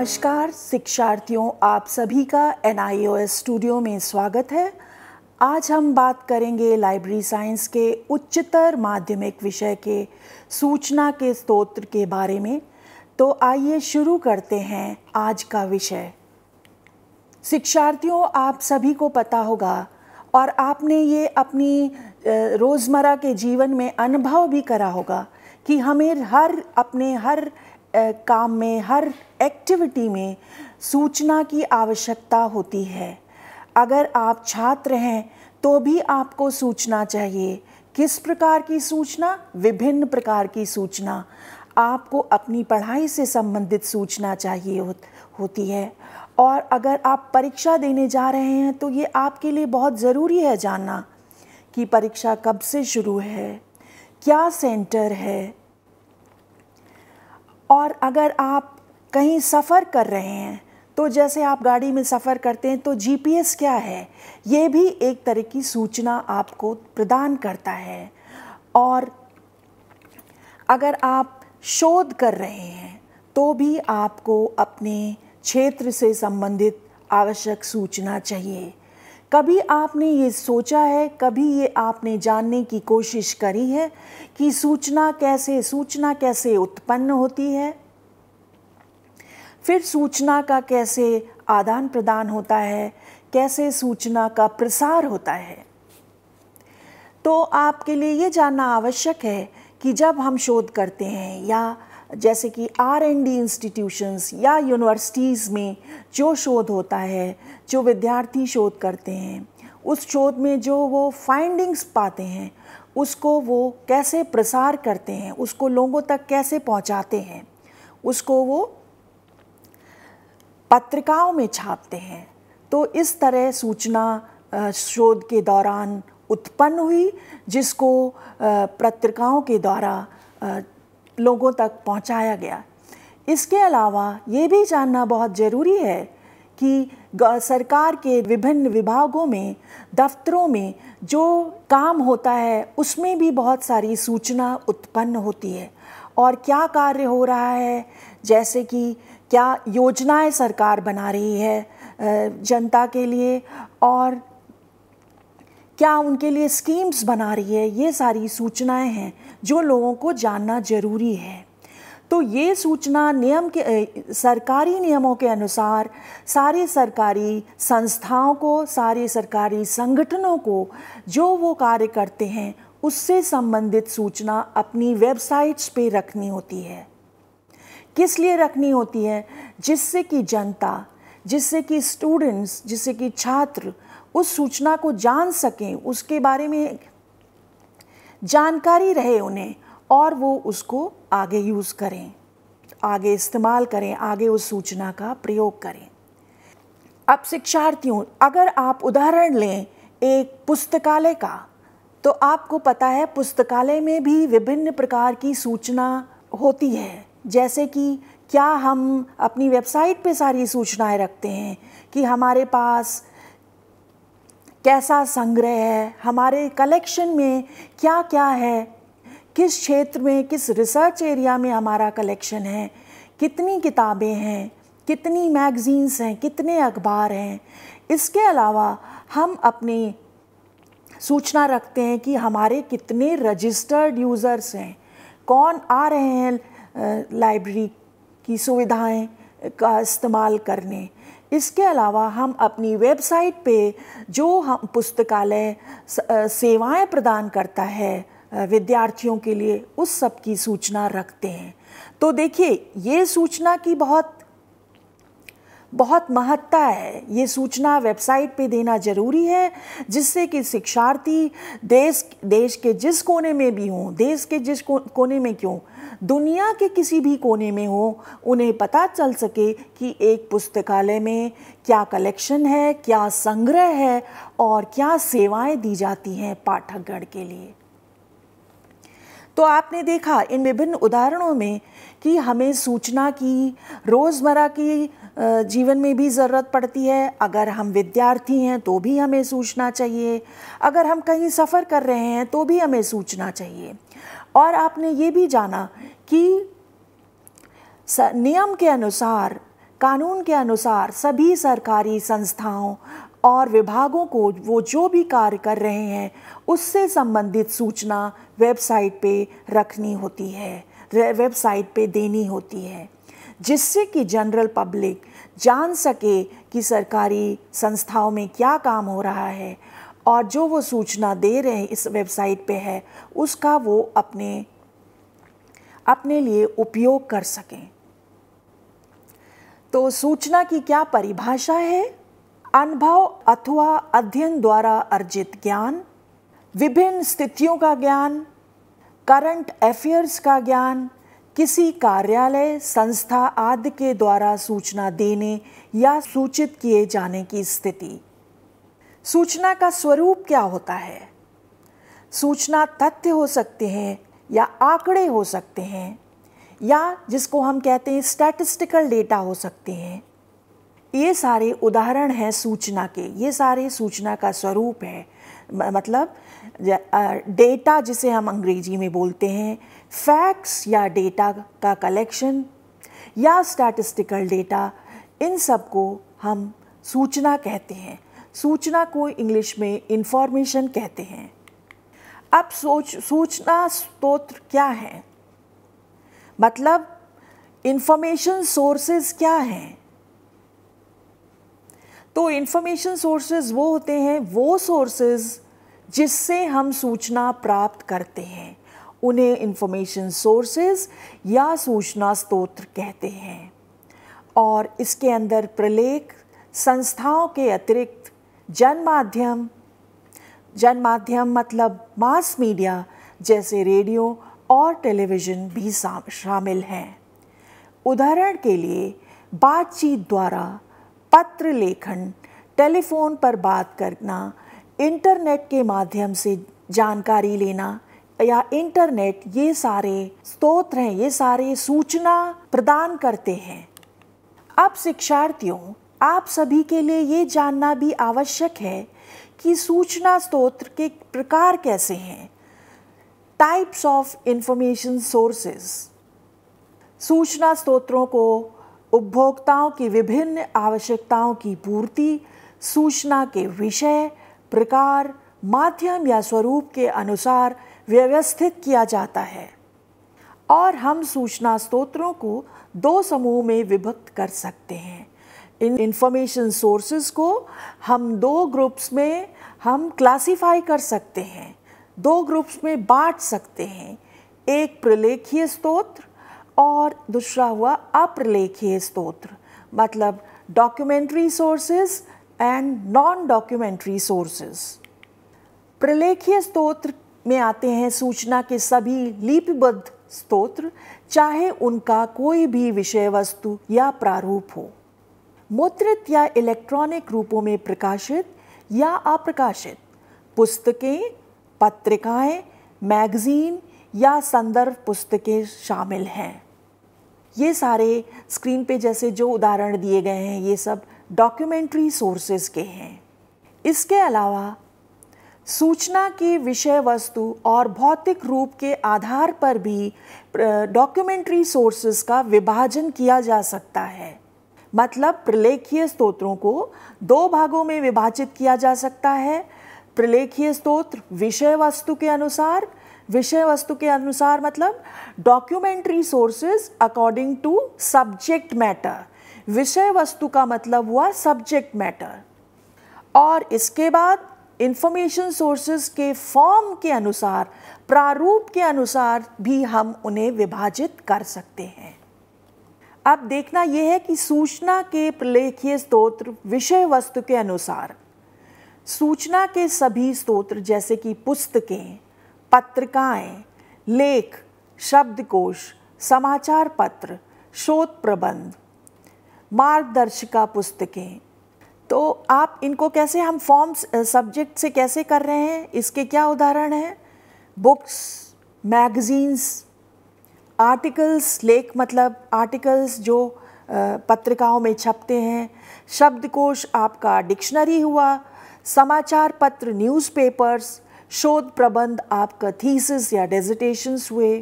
नमस्कार शिक्षार्थियों आप सभी का एन स्टूडियो में स्वागत है आज हम बात करेंगे लाइब्रेरी साइंस के उच्चतर माध्यमिक विषय के सूचना के स्त्रोत्र के बारे में तो आइए शुरू करते हैं आज का विषय शिक्षार्थियों आप सभी को पता होगा और आपने ये अपनी रोज़मर्रा के जीवन में अनुभव भी करा होगा कि हमें हर अपने हर काम में हर एक्टिविटी में सूचना की आवश्यकता होती है अगर आप छात्र हैं तो भी आपको सूचना चाहिए किस प्रकार की सूचना विभिन्न प्रकार की सूचना आपको अपनी पढ़ाई से संबंधित सूचना चाहिए हो, होती है और अगर आप परीक्षा देने जा रहे हैं तो ये आपके लिए बहुत ज़रूरी है जानना कि परीक्षा कब से शुरू है क्या सेंटर है और अगर आप कहीं सफ़र कर रहे हैं तो जैसे आप गाड़ी में सफ़र करते हैं तो जीपीएस क्या है ये भी एक तरह की सूचना आपको प्रदान करता है और अगर आप शोध कर रहे हैं तो भी आपको अपने क्षेत्र से संबंधित आवश्यक सूचना चाहिए कभी आपने ये सोचा है कभी ये आपने जानने की कोशिश करी है कि सूचना कैसे सूचना कैसे उत्पन्न होती है फिर सूचना का कैसे आदान प्रदान होता है कैसे सूचना का प्रसार होता है तो आपके लिए ये जानना आवश्यक है कि जब हम शोध करते हैं या जैसे कि आर एंड डी इंस्टीट्यूशंस या यूनिवर्सिटीज़ में जो शोध होता है जो विद्यार्थी शोध करते हैं उस शोध में जो वो फाइंडिंग्स पाते हैं उसको वो कैसे प्रसार करते हैं उसको लोगों तक कैसे पहुंचाते हैं उसको वो पत्रिकाओं में छापते हैं तो इस तरह सूचना शोध के दौरान उत्पन्न हुई जिसको पत्रिकाओं के द्वारा लोगों तक पहुंचाया गया इसके अलावा ये भी जानना बहुत ज़रूरी है कि सरकार के विभिन्न विभागों में दफ्तरों में जो काम होता है उसमें भी बहुत सारी सूचना उत्पन्न होती है और क्या कार्य हो रहा है जैसे कि क्या योजनाएं सरकार बना रही है जनता के लिए और क्या उनके लिए स्कीम्स बना रही है ये सारी सूचनाएं हैं जो लोगों को जानना जरूरी है तो ये सूचना नियम के सरकारी नियमों के अनुसार सारे सरकारी संस्थाओं को सारे सरकारी संगठनों को जो वो कार्य करते हैं उससे संबंधित सूचना अपनी वेबसाइट्स पे रखनी होती है किस लिए रखनी होती है जिससे कि जनता जिससे कि स्टूडेंट्स जिससे कि छात्र उस सूचना को जान सकें उसके बारे में जानकारी रहे उन्हें और वो उसको आगे यूज़ करें आगे इस्तेमाल करें आगे उस सूचना का प्रयोग करें अब शिक्षार्थियों अगर आप उदाहरण लें एक पुस्तकालय का तो आपको पता है पुस्तकालय में भी विभिन्न प्रकार की सूचना होती है जैसे कि क्या हम अपनी वेबसाइट पे सारी सूचनाएं रखते हैं कि हमारे पास कैसा संग्रह है हमारे कलेक्शन में क्या क्या है किस क्षेत्र में किस रिसर्च एरिया में हमारा कलेक्शन है कितनी किताबें हैं कितनी मैगज़ीन्स हैं कितने अखबार हैं इसके अलावा हम अपने सूचना रखते हैं कि हमारे कितने रजिस्टर्ड यूज़र्स हैं कौन आ रहे हैं लाइब्रेरी की सुविधाएं का इस्तेमाल करने इसके अलावा हम अपनी वेबसाइट पे जो हम पुस्तकालय सेवाएं प्रदान करता है विद्यार्थियों के लिए उस सब की सूचना रखते हैं तो देखिए ये सूचना की बहुत बहुत महत्ता है ये सूचना वेबसाइट पे देना जरूरी है जिससे कि शिक्षार्थी देश देश के जिस कोने में भी हों देश के जिस कोने में क्यों दुनिया के किसी भी कोने में हो उन्हें पता चल सके कि एक पुस्तकालय में क्या कलेक्शन है क्या संग्रह है और क्या सेवाएं दी जाती हैं पाठकगण के लिए तो आपने देखा इन विभिन्न उदाहरणों में कि हमें सूचना की रोज़मर्रा की जीवन में भी ज़रूरत पड़ती है अगर हम विद्यार्थी हैं तो भी हमें सूचना चाहिए अगर हम कहीं सफ़र कर रहे हैं तो भी हमें सूचना चाहिए और आपने ये भी जाना कि नियम के अनुसार कानून के अनुसार सभी सरकारी संस्थाओं और विभागों को वो जो भी कार्य कर रहे हैं उससे संबंधित सूचना वेबसाइट पे रखनी होती है वेबसाइट पे देनी होती है जिससे कि जनरल पब्लिक जान सके कि सरकारी संस्थाओं में क्या काम हो रहा है और जो वो सूचना दे रहे हैं इस वेबसाइट पे है उसका वो अपने अपने लिए उपयोग कर सकें तो सूचना की क्या परिभाषा है अनुभव अथवा अध्ययन द्वारा अर्जित ज्ञान विभिन्न स्थितियों का ज्ञान करंट अफेयर्स का ज्ञान किसी कार्यालय संस्था आदि के द्वारा सूचना देने या सूचित किए जाने की स्थिति सूचना का स्वरूप क्या होता है सूचना तथ्य हो सकते हैं या आंकड़े हो सकते हैं या जिसको हम कहते हैं स्टैटिस्टिकल डेटा हो सकते हैं ये सारे उदाहरण हैं सूचना के ये सारे सूचना का स्वरूप है मतलब डेटा जिसे हम अंग्रेजी में बोलते हैं फैक्ट्स या डेटा का कलेक्शन या स्टैटिस्टिकल डेटा इन सब को हम सूचना कहते हैं सूचना को इंग्लिश में इंफॉर्मेशन कहते हैं अब सोच सूचना स्त्रोत्र क्या है मतलब इंफॉर्मेशन सोर्सेज क्या हैं तो इंफॉर्मेशन सोर्सेज वो होते हैं वो सोर्सेज जिससे हम सूचना प्राप्त करते हैं उन्हें इंफॉर्मेशन सोर्सेज या सूचना स्त्रोत्र कहते हैं और इसके अंदर प्रलेख संस्थाओं के अतिरिक्त जन माध्यम जन माध्यम मतलब मास मीडिया जैसे रेडियो और टेलीविज़न भी शामिल हैं उदाहरण के लिए बातचीत द्वारा पत्र लेखन टेलीफोन पर बात करना इंटरनेट के माध्यम से जानकारी लेना या इंटरनेट ये सारे स्रोत हैं ये सारे सूचना प्रदान करते हैं अब शिक्षार्थियों आप सभी के लिए ये जानना भी आवश्यक है कि सूचना स्त्रोत्र के प्रकार कैसे हैं टाइप्स ऑफ इंफॉर्मेशन सोर्सेज सूचना स्त्रोत्रों को उपभोक्ताओं की विभिन्न आवश्यकताओं की पूर्ति सूचना के विषय प्रकार माध्यम या स्वरूप के अनुसार व्यवस्थित किया जाता है और हम सूचना स्त्रोत्रों को दो समूह में विभक्त कर सकते हैं इन इंफॉर्मेशन सोर्सेज को हम दो ग्रुप्स में हम क्लासिफाई कर सकते हैं दो ग्रुप्स में बांट सकते हैं एक प्रलेखीय स्तोत्र और दूसरा हुआ अप्रलेखीय स्तोत्र मतलब documentary sources and non documentary sources प्रलेखीय स्तोत्र में आते हैं सूचना के सभी लिपिबद्ध स्तोत्र चाहे उनका कोई भी विषय वस्तु या प्रारूप हो मुद्रित या इलेक्ट्रॉनिक रूपों में प्रकाशित या अप्रकाशित पुस्तकें पत्रिकाएं, मैगजीन या संदर्भ पुस्तकें शामिल हैं ये सारे स्क्रीन पे जैसे जो उदाहरण दिए गए हैं ये सब डॉक्यूमेंट्री सोर्सेज के हैं इसके अलावा सूचना की विषय वस्तु और भौतिक रूप के आधार पर भी डॉक्यूमेंट्री सोर्सेज का विभाजन किया जा सकता है मतलब प्रलेखीय स्तोत्रों को दो भागों में विभाजित किया जा सकता है प्रलेखीय स्तोत्र विषय वस्तु के अनुसार विषय वस्तु के अनुसार मतलब documentary sources according to subject matter विषय वस्तु का मतलब हुआ सब्जेक्ट मैटर और इसके बाद इंफॉर्मेशन सोर्सेज के फॉर्म के अनुसार प्रारूप के अनुसार भी हम उन्हें विभाजित कर सकते हैं अब देखना यह है कि सूचना के प्रलेखीय स्त्रोत्र विषय वस्तु के अनुसार सूचना के सभी स्त्रोत्र जैसे कि पुस्तकें पत्रिकाएं, लेख शब्दकोश समाचार पत्र शोध प्रबंध मार्गदर्शिका पुस्तकें तो आप इनको कैसे हम फॉर्म्स सब्जेक्ट से कैसे कर रहे हैं इसके क्या उदाहरण हैं बुक्स मैगजीन्स आर्टिकल्स लेख मतलब आर्टिकल्स जो पत्रिकाओं में छपते हैं शब्दकोश आपका डिक्शनरी हुआ समाचार पत्र न्यूज़पेपर्स शोध प्रबंध आपका थीसिस या डेजिटेशंस हुए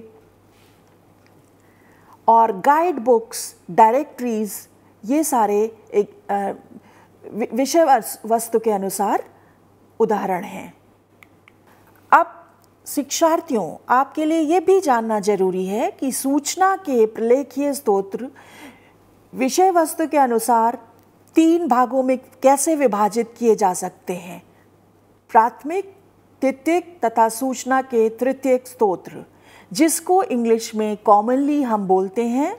और गाइड बुक्स डायरेक्टरीज ये सारे एक विषय वस्तु के अनुसार उदाहरण हैं शिक्षार्थियों आपके लिए ये भी जानना जरूरी है कि सूचना के प्रलेखीय स्त्रोत्र विषय वस्तु के अनुसार तीन भागों में कैसे विभाजित किए जा सकते हैं प्राथमिक द्वितीयक तथा सूचना के तृतीयक स्त्रोत्र जिसको इंग्लिश में कॉमनली हम बोलते हैं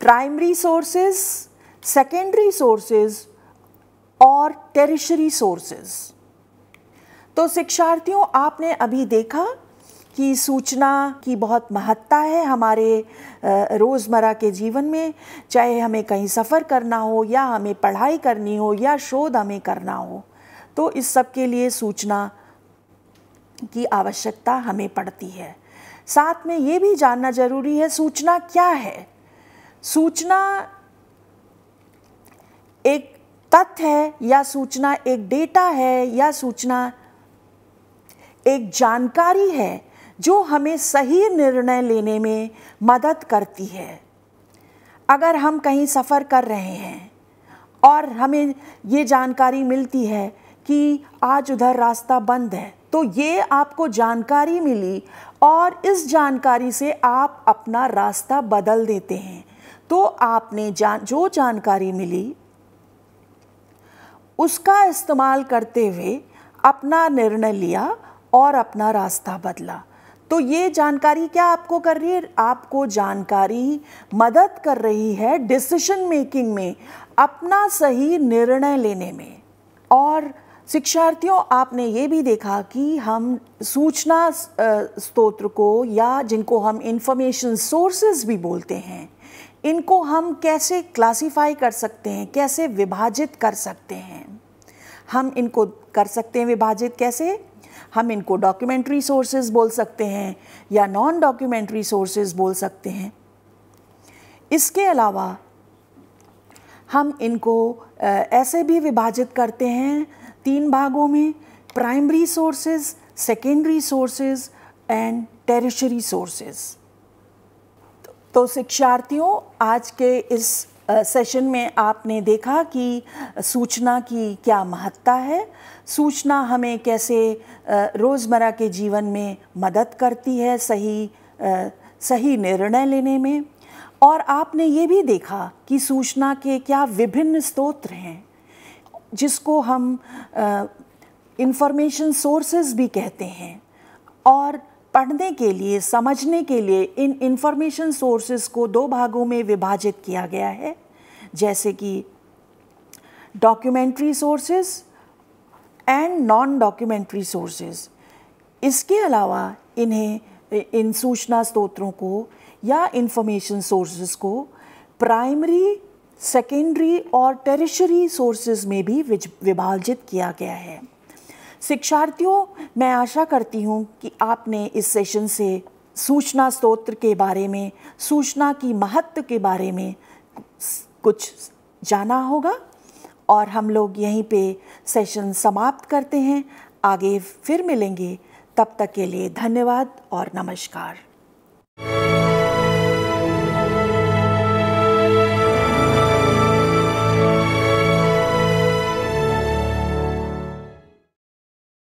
प्राइमरी सोर्सेज सेकेंडरी सोर्सेज और टेरिशरी सोर्सेज़ तो शिक्षार्थियों आपने अभी देखा कि सूचना की बहुत महत्ता है हमारे रोज़मर्रा के जीवन में चाहे हमें कहीं सफ़र करना हो या हमें पढ़ाई करनी हो या शोध हमें करना हो तो इस सब के लिए सूचना की आवश्यकता हमें पड़ती है साथ में ये भी जानना ज़रूरी है सूचना क्या है सूचना एक तथ्य है या सूचना एक डेटा है या सूचना एक जानकारी है जो हमें सही निर्णय लेने में मदद करती है अगर हम कहीं सफ़र कर रहे हैं और हमें ये जानकारी मिलती है कि आज उधर रास्ता बंद है तो ये आपको जानकारी मिली और इस जानकारी से आप अपना रास्ता बदल देते हैं तो आपने जान जो जानकारी मिली उसका इस्तेमाल करते हुए अपना निर्णय लिया और अपना रास्ता बदला तो ये जानकारी क्या आपको कर रही है आपको जानकारी मदद कर रही है डिसीशन मेकिंग में अपना सही निर्णय लेने में और शिक्षार्थियों आपने ये भी देखा कि हम सूचना स्तोत्र को या जिनको हम इंफॉर्मेशन सोर्सेज भी बोलते हैं इनको हम कैसे क्लासिफाई कर सकते हैं कैसे विभाजित कर सकते हैं हम इनको कर सकते हैं विभाजित कैसे हम इनको डॉक्यूमेंट्री सोर्सेज बोल सकते हैं या नॉन डॉक्यूमेंट्री सोर्सेज बोल सकते हैं इसके अलावा हम इनको ऐसे भी विभाजित करते हैं तीन भागों में primary sources secondary sources and tertiary sources तो शिक्षार्थियों आज के इस सेशन में आपने देखा कि सूचना की क्या महत्ता है सूचना हमें कैसे रोज़मर्रा के जीवन में मदद करती है सही सही निर्णय लेने में और आपने ये भी देखा कि सूचना के क्या विभिन्न स्रोत हैं जिसको हम इंफॉर्मेशन सोर्सेज भी कहते हैं और पढ़ने के लिए समझने के लिए इन इंफॉर्मेशन सोर्सेज को दो भागों में विभाजित किया गया है जैसे कि documentary sources and non documentary sources इसके अलावा इन्हें इन सूचना स्त्रोत्रों को या इंफॉर्मेशन सोर्सेज को प्राइमरी सेकेंडरी और टेरिशरी सोर्सेज में भी विभाजित किया गया है शिक्षार्थियों मैं आशा करती हूँ कि आपने इस सेशन से सूचना स्त्रोत्र के बारे में सूचना की महत्व के बारे में कुछ जाना होगा और हम लोग यहीं पे सेशन समाप्त करते हैं आगे फिर मिलेंगे तब तक के लिए धन्यवाद और नमस्कार